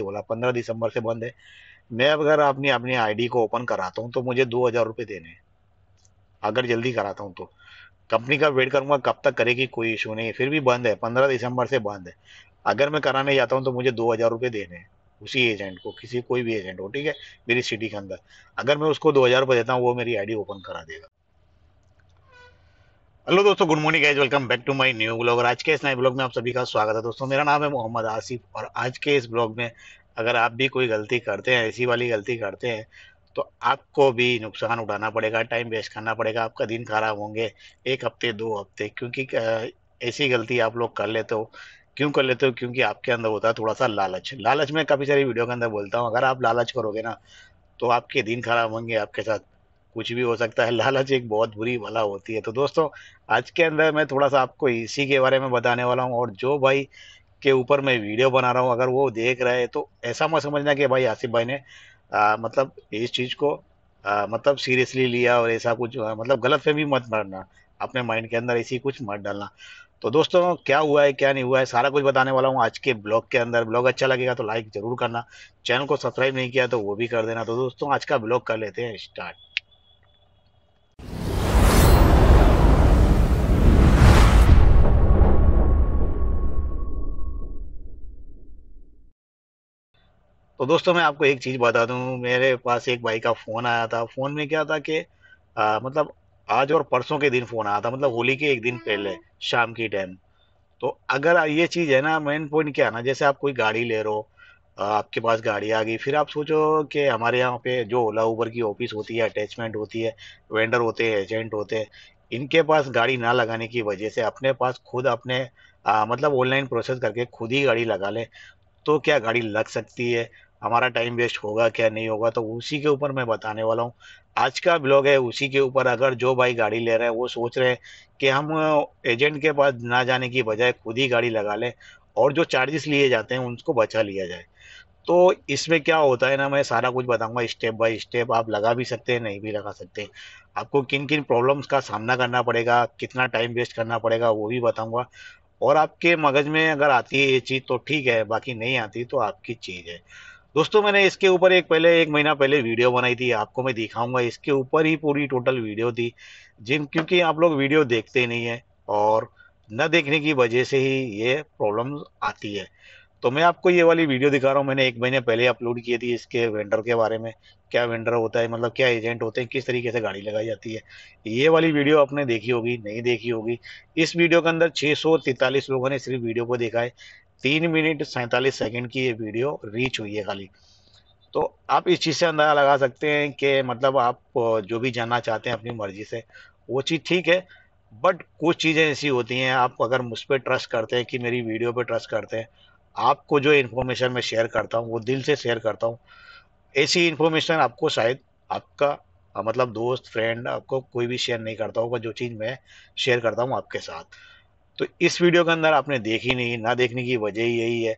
बोला पंद्रह दिसंबर से बंद है मैं अगर अपनी अपनी आईडी को ओपन कराता हूँ तो मुझे दो हजार रुपये देने अगर जल्दी कराता हूँ तो कंपनी का वेट करूंगा कब तक करेगी कोई इशू नहीं फिर भी बंद है पंद्रह दिसंबर से बंद है अगर मैं कराने जाता हूँ तो मुझे दो हजार रुपये देने उसी एजेंट को किसी कोई भी एजेंट हो ठीक है मेरी सिटी के अंदर अगर मैं उसको दो हजार रुपये देता हूँ वो मेरी आईडी ओपन करा देगा हेलो दोस्तों good morning guys welcome back to my new blog और आज के इस नए ब्लॉग में आप सभी का स्वागत है दोस्तों मेरा नाम है मोहम्मद आसिफ और आज के इस ब्लॉग में अगर आप भी कोई गलती करते हैं ऐसी वाली गलती करते हैं तो आपको भी नुकसान उठाना पड़ेगा टाइम वेस्ट करना पड़ेगा आपका दिन खराब होंगे एक हफ्ते दो हफ्ते क्योंकि ऐसी गलती आप लोग कर लेते हो क्यों कर लेते हो क्योंकि आपके अंदर होता है थोड़ा सा लालच लालच में काफ़ी सारी वीडियो के अंदर बोलता हूँ अगर आप लालच करोगे ना तो आपके दिन खराब होंगे आपके साथ कुछ भी हो सकता है लालच एक बहुत बुरी भला होती है तो दोस्तों आज के अंदर मैं थोड़ा सा आपको इसी के बारे में बताने वाला हूँ और जो भाई के ऊपर मैं वीडियो बना रहा हूँ अगर वो देख रहे हैं तो ऐसा मत समझना कि भाई आसिफ भाई ने आ, मतलब इस चीज़ को आ, मतलब सीरियसली लिया और ऐसा कुछ आ, मतलब गलत फेमी मत मारना अपने माइंड के अंदर ऐसी कुछ मत डालना तो दोस्तों क्या हुआ है क्या नहीं हुआ है सारा कुछ बताने वाला हूँ आज के ब्लॉग के अंदर ब्लॉग अच्छा लगेगा तो लाइक ज़रूर करना चैनल को सब्सक्राइब नहीं किया तो वो भी कर देना तो दोस्तों आज का ब्लॉग कर लेते हैं स्टार्ट तो दोस्तों मैं आपको एक चीज़ बता दूं मेरे पास एक भाई का फ़ोन आया था फ़ोन में क्या था कि मतलब आज और परसों के दिन फ़ोन आया था मतलब होली के एक दिन पहले हम्म। शाम की टाइम तो अगर ये चीज़ है ना मेन पॉइंट क्या है ना जैसे आप कोई गाड़ी ले रहे हो आपके पास गाड़ी आ गई फिर आप सोचो कि हमारे यहाँ पे जो ओला उबर की ऑफिस होती है अटैचमेंट होती है वेंडर होते हैं एजेंट होते हैं इनके पास गाड़ी ना लगाने की वजह से अपने पास खुद अपने आ, मतलब ऑनलाइन प्रोसेस करके खुद ही गाड़ी लगा ले तो क्या गाड़ी लग सकती है हमारा टाइम वेस्ट होगा क्या नहीं होगा तो उसी के ऊपर मैं बताने वाला हूँ आज का ब्लॉग है उसी के ऊपर अगर जो भाई गाड़ी ले रहे हैं वो सोच रहे हैं कि हम एजेंट के पास ना जाने की बजाय खुद ही गाड़ी लगा लें और जो चार्जेस लिए जाते हैं उनको बचा लिया जाए तो इसमें क्या होता है ना मैं सारा कुछ बताऊंगा स्टेप बाय स्टेप आप लगा भी सकते हैं नहीं भी लगा सकते आपको किन किन प्रॉब्लम्स का सामना करना पड़ेगा कितना टाइम वेस्ट करना पड़ेगा वो भी बताऊंगा और आपके मगज में अगर आती है ये चीज़ तो ठीक है बाकी नहीं आती तो आपकी चीज़ है दोस्तों मैंने इसके ऊपर एक पहले एक महीना पहले वीडियो बनाई थी आपको मैं दिखाऊंगा इसके ऊपर ही पूरी टोटल वीडियो थी जिन क्योंकि आप लोग वीडियो देखते नहीं है और न देखने की वजह से ही ये प्रॉब्लम आती है तो मैं आपको ये वाली वीडियो दिखा रहा हूँ मैंने एक महीने पहले अपलोड की थी इसके वेंडर के बारे में क्या वेंडर होता है मतलब क्या एजेंट होते हैं किस तरीके से गाड़ी लगाई जाती है ये वाली वीडियो आपने देखी होगी नहीं देखी होगी इस वीडियो के अंदर छः लोगों ने सिर्फ वीडियो को देखा है तीन मिनट सैंतालीस सेकेंड की ये वीडियो रीच हुई है खाली तो आप इस चीज़ से अंदाज़ा लगा सकते हैं कि मतलब आप जो भी जानना चाहते हैं अपनी मर्ज़ी से वो चीज़ ठीक है बट कुछ चीज़ें ऐसी होती हैं आप अगर मुझ पर ट्रस्ट करते हैं कि मेरी वीडियो पर ट्रस्ट करते हैं आपको जो इन्फॉर्मेशन मैं शेयर करता हूँ वो दिल से शेयर करता हूँ ऐसी इन्फॉर्मेशन आपको शायद आपका मतलब दोस्त फ्रेंड आपको कोई भी शेयर नहीं करता होगा जो चीज़ मैं शेयर करता हूँ आपके साथ तो इस वीडियो के अंदर आपने देखी नहीं ना देखने की वजह ही यही है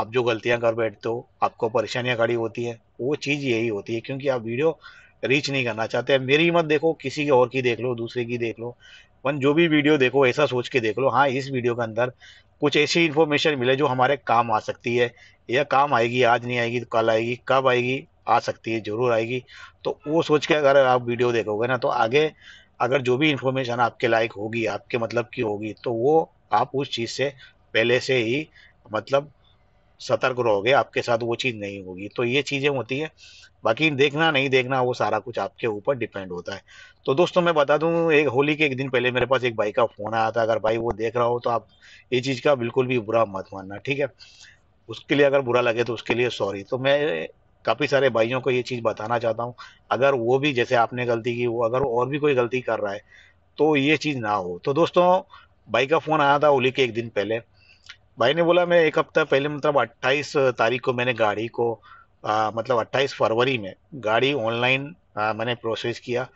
आप जो गलतियां कर बैठते हो आपको परेशानियां खड़ी होती है वो चीज़ यही होती है क्योंकि आप वीडियो रीच नहीं करना चाहते हैं मेरी मत देखो किसी के और की देख लो दूसरे की देख लो वन जो भी वीडियो देखो ऐसा सोच के देख लो हाँ इस वीडियो के अंदर कुछ ऐसी इन्फॉर्मेशन मिले जो हमारे काम आ सकती है या काम आएगी आज नहीं आएगी तो कल आएगी कब आएगी आ सकती है ज़रूर आएगी तो वो सोच के अगर आप वीडियो देखोगे ना तो आगे अगर जो भी इंफॉर्मेशन आपके लायक होगी आपके मतलब की होगी तो वो आप उस चीज़ से पहले से ही मतलब सतर्क रहोगे आपके साथ वो चीज़ नहीं होगी तो ये चीज़ें होती है बाकी देखना नहीं देखना वो सारा कुछ आपके ऊपर डिपेंड होता है तो दोस्तों मैं बता दूं एक होली के एक दिन पहले मेरे पास एक भाई का फ़ोन आया था अगर भाई वो देख रहा हो तो आप ये चीज़ का बिल्कुल भी बुरा मत मानना ठीक है उसके लिए अगर बुरा लगे तो उसके लिए सॉरी तो मैं काफ़ी सारे भाइयों को ये चीज़ बताना चाहता हूँ अगर वो भी जैसे आपने गलती की वो अगर और भी कोई गलती कर रहा है तो ये चीज़ ना हो तो दोस्तों भाई का फ़ोन आया था होली के एक दिन पहले भाई ने बोला मैं एक हफ्ता पहले मतलब अट्ठाईस तारीख को मैंने गाड़ी को आ, मतलब अट्ठाईस फरवरी में गाड़ी ऑनलाइन मैंने प्रोसेस किया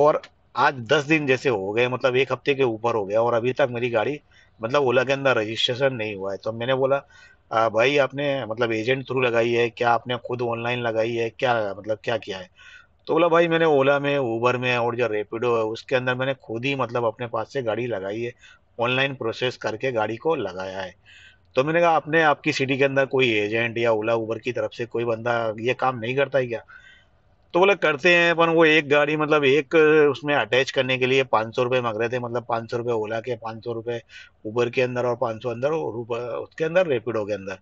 और आज दस दिन जैसे हो गए मतलब एक हफ्ते के ऊपर हो गया और अभी तक मेरी गाड़ी मतलब ओला के अंदर रजिस्ट्रेशन नहीं हुआ है तो मैंने बोला आ, भाई आपने मतलब एजेंट थ्रू लगाई है क्या आपने खुद ऑनलाइन लगाई है क्या मतलब क्या किया है तो बोला भाई मैंने ओला में ऊबर में और जो रेपिडो है उसके अंदर मैंने खुद ही मतलब अपने पास से गाड़ी लगाई है ऑनलाइन प्रोसेस करके गाड़ी को लगाया है तो मैंने कहा आपने आपकी सिटी के अंदर कोई एजेंट या ओला ऊबर की तरफ से कोई बंदा ये काम नहीं करता है क्या तो बोले करते हैं पर वो एक गाड़ी मतलब एक उसमें अटैच करने के लिए पाँच सौ रुपये मांग रहे थे मतलब पाँच सौ रुपये ओला के पाँच सौ रुपये ऊबर के अंदर और पाँच सौ अंदर उसके अंदर रेपिडो के अंदर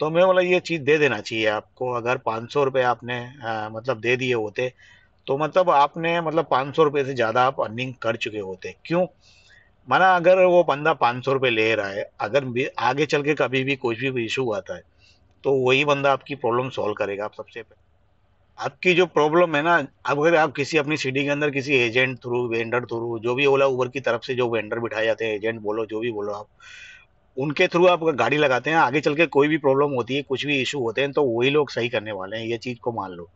तो मैं बोला ये चीज़ दे देना चाहिए आपको अगर पाँच सौ रुपये आपने आ, मतलब दे दिए होते तो मतलब आपने मतलब पाँच सौ रुपये से ज़्यादा आप अर्निंग कर चुके होते क्यों माना अगर वो बंदा पाँच सौ रुपये ले रहा है अगर आगे चल के कभी भी कुछ भी इशू आता है तो वही बंदा आपकी प्रॉब्लम सॉल्व करेगा आप सबसे पहले आपकी जो प्रॉब्लम है ना अब अगर आप किसी अपनी सिटी के अंदर किसी एजेंट थ्रू वेंडर थ्रू जो भी ओला उबर की तरफ से जो वेंडर बिठाए जाते हैं एजेंट बोलो जो भी बोलो आप उनके थ्रू आप गाड़ी लगाते हैं आगे चल के कोई भी प्रॉब्लम होती है कुछ भी इशू होते हैं तो वही लोग सही करने वाले हैं ये चीज़ को मान लो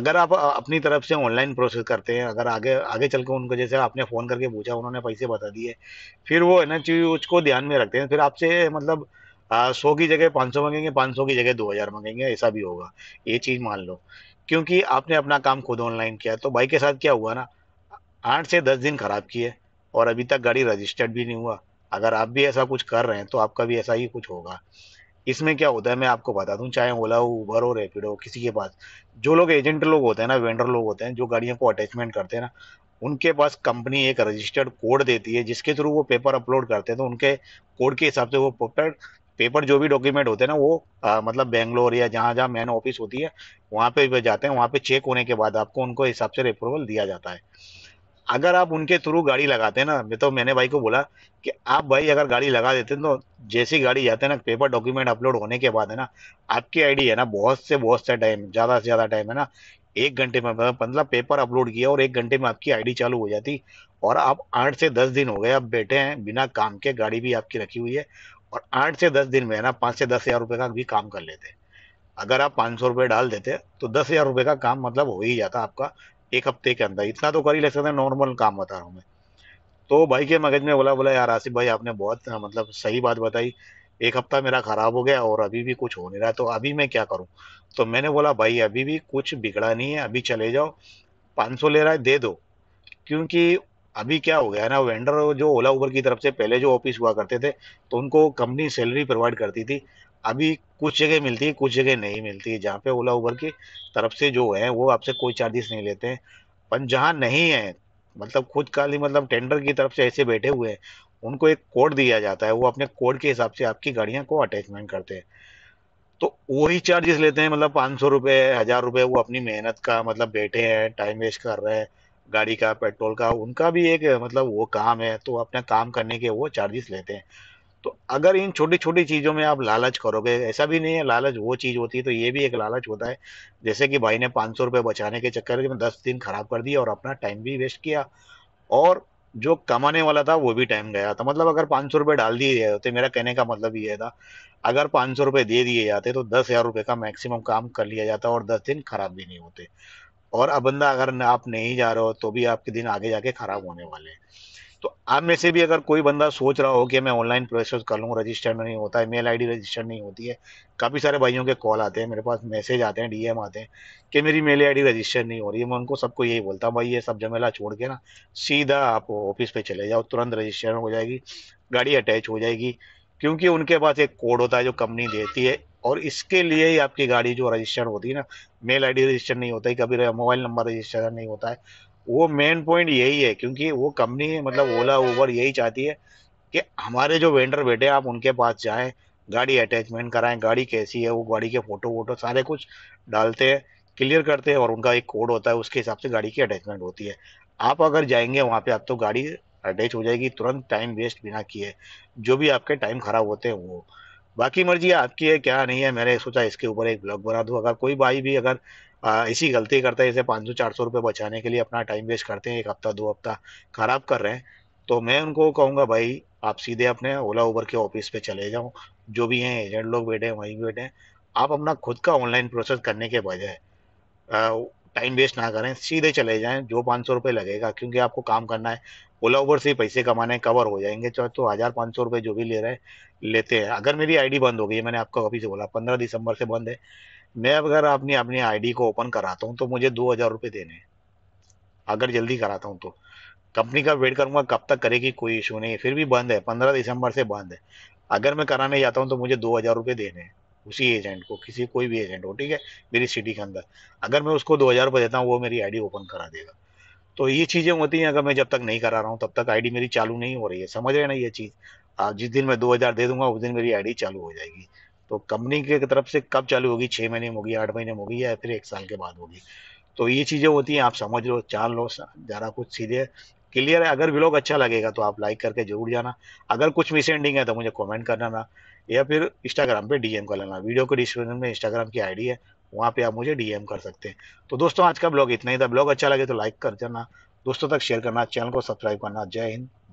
अगर आप अपनी तरफ से ऑनलाइन प्रोसेस करते हैं अगर आगे आगे चल के उनको जैसे आपने फ़ोन करके पूछा उन्होंने पैसे बता दिए फिर वो है ना चीज़ उसको ध्यान में रखते हैं फिर आपसे मतलब हाँ, सौ की जगह पाँच सौ मांगेंगे पाँच सौ की जगह दो हज़ार मांगेंगे ऐसा भी होगा ये चीज़ मान लो क्योंकि आपने अपना काम खुद ऑनलाइन किया तो भाई के साथ क्या हुआ ना आठ से दस दिन ख़राब किए और अभी तक गाड़ी रजिस्टर्ड भी नहीं हुआ अगर आप भी ऐसा कुछ कर रहे हैं तो आपका भी ऐसा ही कुछ होगा इसमें क्या होता है मैं आपको बता दूं चाहे ओला हो उबर हो रेपिड हो किसी के पास जो लोग एजेंट लोग होते हैं ना वेंडर लोग होते हैं जो गाड़ियों को अटैचमेंट करते हैं ना उनके पास कंपनी एक रजिस्टर्ड कोड देती है जिसके थ्रू वो पेपर अपलोड करते हैं तो उनके कोड के हिसाब से वो पेपर पेपर जो भी डॉक्यूमेंट होते हैं ना वो आ, मतलब बेंगलोर या जहाँ जहाँ मेन ऑफिस होती है वहाँ पे जाते हैं वहाँ पे चेक होने के बाद आपको उनको हिसाब से अप्रूवल दिया जाता है अगर आप उनके थ्रू गाड़ी लगाते हैं ना मैं तो मैंने भाई को बोला कि आप भाई अगर गाड़ी लगा देते तो जैसी गाड़ी जाते हैं ना पेपर डॉक्यूमेंट अपलोड होने के बाद है ना आपकी आईडी है ना बहुत से बहुत से टाइम ज़्यादा से ज़्यादा टाइम है ना एक घंटे में मतलब पेपर अपलोड किया और एक घंटे में आपकी आईडी चालू हो जाती और आप आठ से दस दिन हो गए आप बैठे हैं बिना काम के गाड़ी भी आपकी रखी हुई है और आठ से दस दिन में ना पाँच से दस हज़ार रुपये का भी काम कर लेते अगर आप पाँच सौ रुपये डाल देते तो दस हज़ार रुपये का काम मतलब हो ही जाता आपका एक हफ्ते के अंदर इतना तो कर ही ले सकते नॉर्मल काम बता रहा हूँ मैं तो भाई के मगज में बोला बोला यार आसिफ भाई आपने बहुत मतलब सही बात बताई एक हफ्ता मेरा ख़राब हो गया और अभी भी कुछ हो नहीं रहा तो अभी मैं क्या करूँ तो मैंने बोला भाई अभी भी कुछ बिगड़ा नहीं है अभी चले जाओ पाँच सौ ले रहा है दे दो क्योंकि अभी क्या हो गया है ना वेंडर जो ओला उबर की तरफ से पहले जो ऑफिस हुआ करते थे तो उनको कंपनी सैलरी प्रोवाइड करती थी अभी कुछ जगह मिलती है कुछ जगह नहीं मिलती है जहाँ पे ओला उबर की तरफ से जो है वो आपसे कोई चार्जेस नहीं लेते हैं पर जहाँ नहीं है मतलब खुद खाली मतलब टेंडर की तरफ से ऐसे बैठे हुए हैं उनको एक कोड दिया जाता है वो अपने कोड के हिसाब से आपकी गाड़ियाँ को अटैचमेंट करते हैं तो वही चार्जेस लेते हैं मतलब पाँच सौ रुपये हज़ार रुपये वो अपनी मेहनत का मतलब बैठे हैं टाइम वेस्ट कर रहे हैं गाड़ी का पेट्रोल का उनका भी एक मतलब वो काम है तो अपने काम करने के वो चार्जेस लेते हैं तो अगर इन छोटी छोटी चीज़ों में आप लालच करोगे ऐसा भी नहीं है लालच वो चीज़ होती है तो ये भी एक लालच होता है जैसे कि भाई ने पाँच सौ रुपए बचाने के चक्कर में दस दिन खराब कर दिया और अपना टाइम भी वेस्ट किया और जो कमाने वाला था वो भी टाइम गया था मतलब अगर पाँच सौ रुपये डाल दिए तो मेरा कहने का मतलब ये था अगर पाँच सौ रुपये दे दिए जाते तो दस हज़ार रुपये का मैक्सिमम काम कर लिया जाता और दस दिन खराब भी नहीं होते और अब बंदा अगर आप नहीं जा रहे हो तो भी आपके दिन आगे जाके खराब होने वाले हैं तो आप में से भी अगर कोई बंदा सोच रहा हो कि मैं ऑनलाइन प्रोसेस कर लूँ रजिस्टर नहीं होता है मेल आई रजिस्टर नहीं होती है काफ़ी सारे भाइयों के कॉल आते हैं मेरे पास मैसेज आते हैं डी आते हैं कि मेरी मेल आई रजिस्टर नहीं हो रही है मैं उनको सबको यही बोलता हूँ भाई ये सब जमेला छोड़ के ना सीधा आप ऑफिस पर चले जाओ तुरंत रजिस्टर हो जाएगी गाड़ी अटैच हो जाएगी क्योंकि उनके पास एक कोड होता है जो कंपनी देती है और इसके लिए ही आपकी गाड़ी जो रजिस्टर्ड होती है ना मेल आईडी रजिस्टर नहीं होता है कभी मोबाइल नंबर रजिस्टर नहीं होता है वो मेन पॉइंट यही है क्योंकि वो कंपनी मतलब ओला उबर यही चाहती है कि हमारे जो वेंडर बैठे आप उनके पास जाएं गाड़ी अटैचमेंट कराएं गाड़ी कैसी है वो गाड़ी के फ़ोटो वोटो सारे कुछ डालते हैं क्लियर करते हैं और उनका एक कोड होता है उसके हिसाब से गाड़ी की अटैचमेंट होती है आप अगर जाएंगे वहाँ पे आप तो गाड़ी अटैच हो जाएगी तुरंत टाइम वेस्ट बिना किए जो भी आपके टाइम ख़राब होते हैं वो बाकी मर्जी आपकी है क्या नहीं है मैंने सोचा इसके ऊपर एक ब्लॉग बना दू अगर कोई भाई भी अगर आ, इसी गलती करता है इसे पाँच सौ चार सौ रुपये बचाने के लिए अपना टाइम वेस्ट करते हैं एक हफ्ता दो हफ्ता ख़राब कर रहे हैं तो मैं उनको कहूँगा भाई आप सीधे अपने ओला उबर के ऑफिस पे चले जाओ जो भी हैं एजेंट लोग बैठे हैं वहीं बैठे हैं आप अपना खुद का ऑनलाइन प्रोसेस करने के बजाय टाइम वेस्ट ना करें सीधे चले जाएं जो पाँच सौ रुपये लगेगा क्योंकि आपको काम करना है ओला उबर से पैसे कमाने कवर हो जाएंगे चाहे तो हज़ार पाँच सौ रुपये जो भी ले रहे लेते हैं अगर मेरी आईडी बंद हो गई है मैंने आपको अभी से बोला पंद्रह दिसंबर से बंद है मैं अगर अपनी अपनी आईडी को ओपन कराता हूँ तो मुझे दो हज़ार रुपये देने अगर जल्दी कराता हूँ तो कंपनी का वेट करूँगा कब तक करेगी कोई इशू नहीं है फिर भी बंद है पंद्रह दिसंबर से बंद है अगर मैं कराने जाता हूँ तो मुझे दो हज़ार रुपये देने उसी एजेंट को किसी कोई भी एजेंट हो ठीक है मेरी सिटी के अंदर अगर मैं उसको दो हज़ार रुपये देता हूँ वो मेरी आईडी ओपन करा देगा तो ये चीज़ें होती हैं अगर मैं जब तक नहीं करा रहा हूँ तब तक आईडी मेरी चालू नहीं हो रही है समझ रहे ना ये चीज़ आप हाँ, जिस दिन मैं दो हज़ार दे दूंगा उस दिन मेरी आईडी चालू हो जाएगी तो कंपनी के तरफ से कब चालू होगी छह महीने में होगी आठ महीने में होगी या फिर एक साल के बाद होगी तो ये चीज़ें होती हैं आप समझ लो जान लो ज़रा कुछ सीधे क्लियर है अगर ब्लॉग अच्छा लगेगा तो आप लाइक करके जरूर जाना अगर कुछ मिस एंडिंग है तो मुझे कॉमेंट करना ना या फिर इंस्टाग्राम पे डीएम कर लेना वीडियो के डिस्क्रिप्शन में इंस्टाग्राम की आईडी है वहाँ पे आप मुझे डीएम कर सकते हैं तो दोस्तों आज का ब्लॉग इतना ही था ब्लॉग अच्छा लगे तो लाइक कर देना दोस्तों तक शेयर करना चैनल को सब्सक्राइब करना जय हिंद